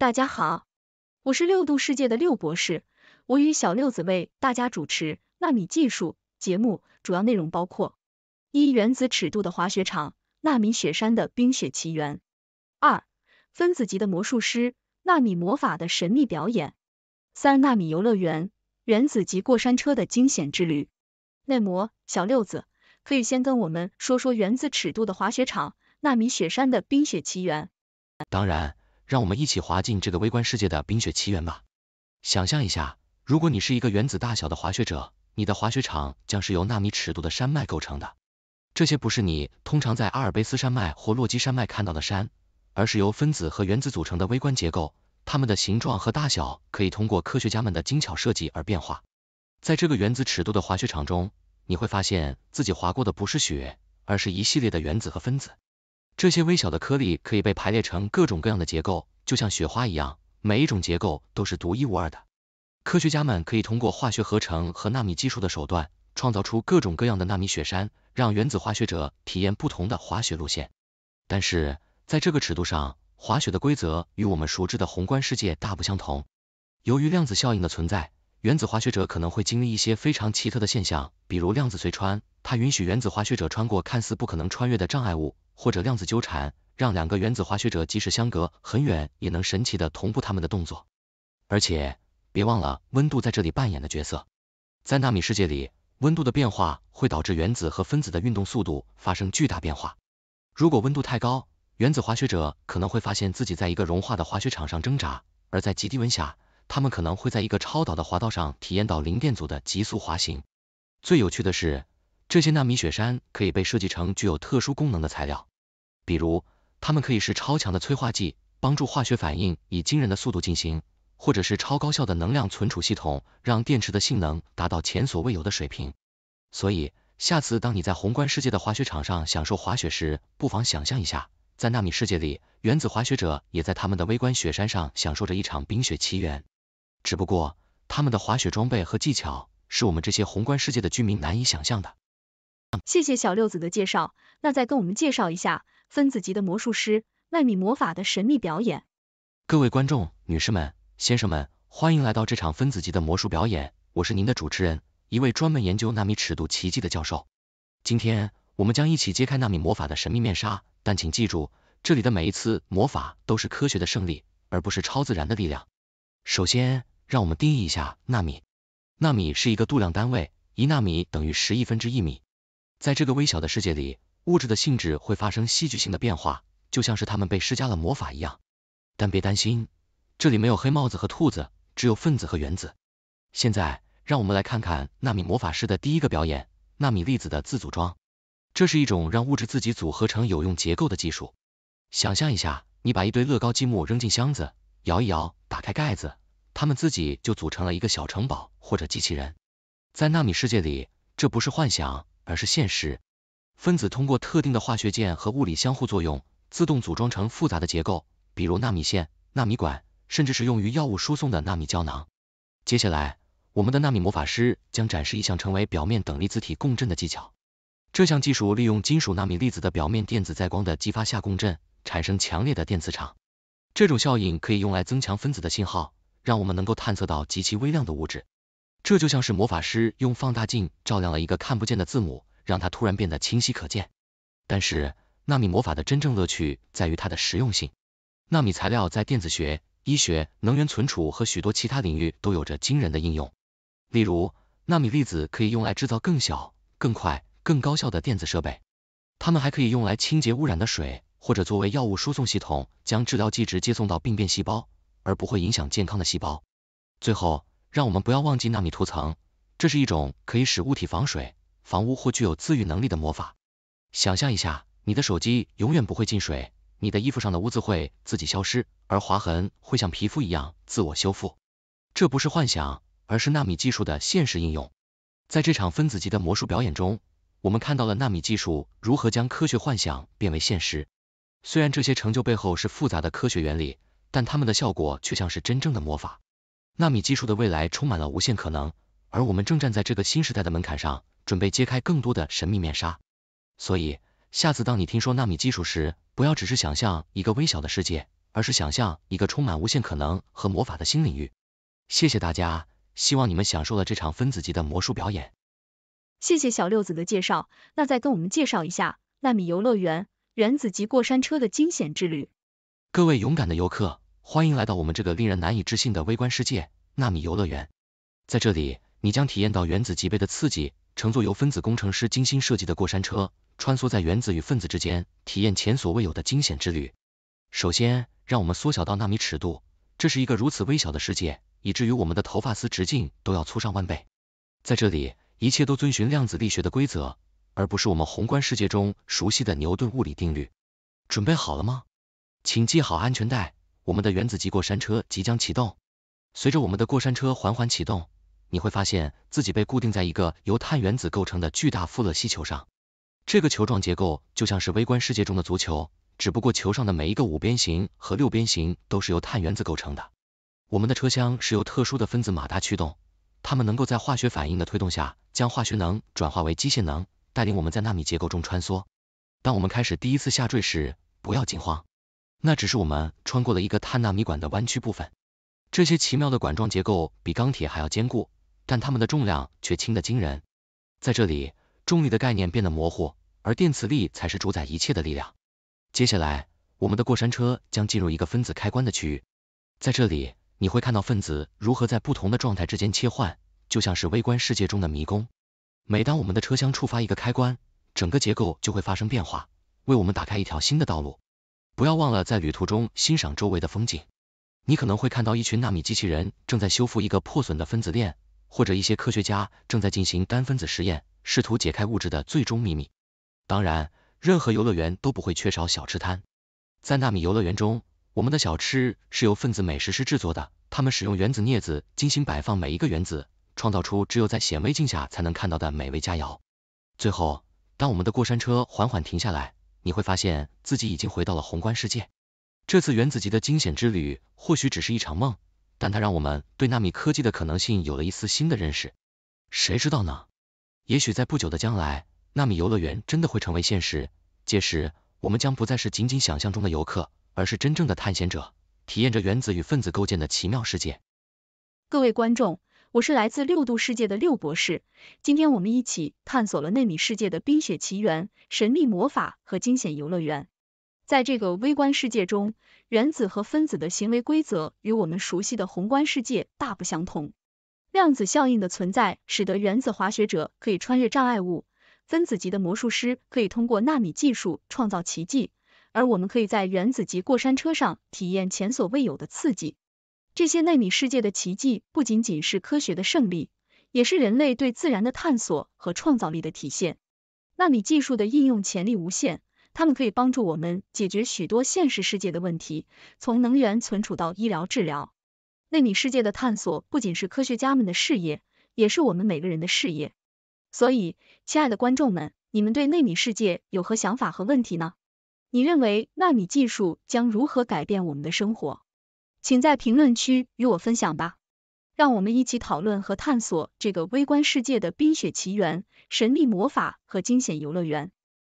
大家好，我是六度世界的六博士，我与小六子为大家主持纳米技术节目，主要内容包括：一、原子尺度的滑雪场，纳米雪山的冰雪奇缘；二、分子级的魔术师，纳米魔法的神秘表演；三、纳米游乐园，原子级过山车的惊险之旅。内模小六子，可以先跟我们说说原子尺度的滑雪场，纳米雪山的冰雪奇缘。当然。让我们一起滑进这个微观世界的冰雪奇缘吧。想象一下，如果你是一个原子大小的滑雪者，你的滑雪场将是由纳米尺度的山脉构成的。这些不是你通常在阿尔卑斯山脉或落基山脉看到的山，而是由分子和原子组成的微观结构，它们的形状和大小可以通过科学家们的精巧设计而变化。在这个原子尺度的滑雪场中，你会发现自己滑过的不是雪，而是一系列的原子和分子。这些微小的颗粒可以被排列成各种各样的结构，就像雪花一样，每一种结构都是独一无二的。科学家们可以通过化学合成和纳米技术的手段，创造出各种各样的纳米雪山，让原子滑雪者体验不同的滑雪路线。但是在这个尺度上，滑雪的规则与我们熟知的宏观世界大不相同。由于量子效应的存在，原子滑雪者可能会经历一些非常奇特的现象，比如量子隧穿，它允许原子滑雪者穿过看似不可能穿越的障碍物。或者量子纠缠，让两个原子滑雪者即使相隔很远，也能神奇的同步他们的动作。而且，别忘了温度在这里扮演的角色。在纳米世界里，温度的变化会导致原子和分子的运动速度发生巨大变化。如果温度太高，原子滑雪者可能会发现自己在一个融化的滑雪场上挣扎；而在极低温下，他们可能会在一个超导的滑道上体验到零电阻的极速滑行。最有趣的是，这些纳米雪山可以被设计成具有特殊功能的材料。比如，它们可以是超强的催化剂，帮助化学反应以惊人的速度进行，或者是超高效的能量存储系统，让电池的性能达到前所未有的水平。所以，下次当你在宏观世界的滑雪场上享受滑雪时，不妨想象一下，在纳米世界里，原子滑雪者也在他们的微观雪山上享受着一场冰雪奇缘。只不过，他们的滑雪装备和技巧是我们这些宏观世界的居民难以想象的。谢谢小六子的介绍，那再跟我们介绍一下。分子级的魔术师，纳米魔法的神秘表演。各位观众、女士们、先生们，欢迎来到这场分子级的魔术表演。我是您的主持人，一位专门研究纳米尺度奇迹的教授。今天，我们将一起揭开纳米魔法的神秘面纱。但请记住，这里的每一次魔法都是科学的胜利，而不是超自然的力量。首先，让我们定义一下纳米。纳米是一个度量单位，一纳米等于十亿分之一米。在这个微小的世界里，物质的性质会发生戏剧性的变化，就像是它们被施加了魔法一样。但别担心，这里没有黑帽子和兔子，只有分子和原子。现在，让我们来看看纳米魔法师的第一个表演——纳米粒子的自组装。这是一种让物质自己组合成有用结构的技术。想象一下，你把一堆乐高积木扔进箱子，摇一摇，打开盖子，它们自己就组成了一个小城堡或者机器人。在纳米世界里，这不是幻想，而是现实。分子通过特定的化学键和物理相互作用，自动组装成复杂的结构，比如纳米线、纳米管，甚至是用于药物输送的纳米胶囊。接下来，我们的纳米魔法师将展示一项成为表面等离子体共振的技巧。这项技术利用金属纳米粒子的表面电子在光的激发下共振，产生强烈的电磁场。这种效应可以用来增强分子的信号，让我们能够探测到极其微量的物质。这就像是魔法师用放大镜照亮了一个看不见的字母。让它突然变得清晰可见。但是，纳米魔法的真正乐趣在于它的实用性。纳米材料在电子学、医学、能源存储和许多其他领域都有着惊人的应用。例如，纳米粒子可以用来制造更小、更快、更高效的电子设备。它们还可以用来清洁污染的水，或者作为药物输送系统，将治疗剂直接送到病变细胞，而不会影响健康的细胞。最后，让我们不要忘记纳米涂层，这是一种可以使物体防水。房屋或具有自愈能力的魔法。想象一下，你的手机永远不会进水，你的衣服上的污渍会自己消失，而划痕会像皮肤一样自我修复。这不是幻想，而是纳米技术的现实应用。在这场分子级的魔术表演中，我们看到了纳米技术如何将科学幻想变为现实。虽然这些成就背后是复杂的科学原理，但它们的效果却像是真正的魔法。纳米技术的未来充满了无限可能。而我们正站在这个新时代的门槛上，准备揭开更多的神秘面纱。所以，下次当你听说纳米技术时，不要只是想象一个微小的世界，而是想象一个充满无限可能和魔法的新领域。谢谢大家，希望你们享受了这场分子级的魔术表演。谢谢小六子的介绍，那再跟我们介绍一下纳米游乐园、原子级过山车的惊险之旅。各位勇敢的游客，欢迎来到我们这个令人难以置信的微观世界——纳米游乐园，在这里。你将体验到原子级别的刺激，乘坐由分子工程师精心设计的过山车，穿梭在原子与分子之间，体验前所未有的惊险之旅。首先，让我们缩小到纳米尺度，这是一个如此微小的世界，以至于我们的头发丝直径都要粗上万倍。在这里，一切都遵循量子力学的规则，而不是我们宏观世界中熟悉的牛顿物理定律。准备好了吗？请系好安全带，我们的原子级过山车即将启动。随着我们的过山车缓缓启动。你会发现自己被固定在一个由碳原子构成的巨大富勒烯球上，这个球状结构就像是微观世界中的足球，只不过球上的每一个五边形和六边形都是由碳原子构成的。我们的车厢是由特殊的分子马达驱动，它们能够在化学反应的推动下将化学能转化为机械能，带领我们在纳米结构中穿梭。当我们开始第一次下坠时，不要惊慌，那只是我们穿过了一个碳纳米管的弯曲部分。这些奇妙的管状结构比钢铁还要坚固。但它们的重量却轻得惊人，在这里，重力的概念变得模糊，而电磁力才是主宰一切的力量。接下来，我们的过山车将进入一个分子开关的区域，在这里，你会看到分子如何在不同的状态之间切换，就像是微观世界中的迷宫。每当我们的车厢触发一个开关，整个结构就会发生变化，为我们打开一条新的道路。不要忘了在旅途中欣赏周围的风景，你可能会看到一群纳米机器人正在修复一个破损的分子链。或者一些科学家正在进行单分子实验，试图解开物质的最终秘密。当然，任何游乐园都不会缺少小吃摊。在纳米游乐园中，我们的小吃是由分子美食师制作的，他们使用原子镊子精心摆放每一个原子，创造出只有在显微镜下才能看到的美味佳肴。最后，当我们的过山车缓缓停下来，你会发现自己已经回到了宏观世界。这次原子级的惊险之旅，或许只是一场梦。但它让我们对纳米科技的可能性有了一丝新的认识。谁知道呢？也许在不久的将来，纳米游乐园真的会成为现实。届时，我们将不再是仅仅想象中的游客，而是真正的探险者，体验着原子与分子构建的奇妙世界。各位观众，我是来自六度世界的六博士。今天，我们一起探索了纳米世界的冰雪奇缘、神秘魔法和惊险游乐园。在这个微观世界中，原子和分子的行为规则与我们熟悉的宏观世界大不相同。量子效应的存在使得原子滑雪者可以穿越障碍物，分子级的魔术师可以通过纳米技术创造奇迹，而我们可以在原子级过山车上体验前所未有的刺激。这些纳米世界的奇迹不仅仅是科学的胜利，也是人类对自然的探索和创造力的体现。纳米技术的应用潜力无限。它们可以帮助我们解决许多现实世界的问题，从能源存储到医疗治疗。纳米世界的探索不仅是科学家们的事业，也是我们每个人的事业。所以，亲爱的观众们，你们对纳米世界有何想法和问题呢？你认为纳米技术将如何改变我们的生活？请在评论区与我分享吧。让我们一起讨论和探索这个微观世界的冰雪奇缘、神秘魔法和惊险游乐园。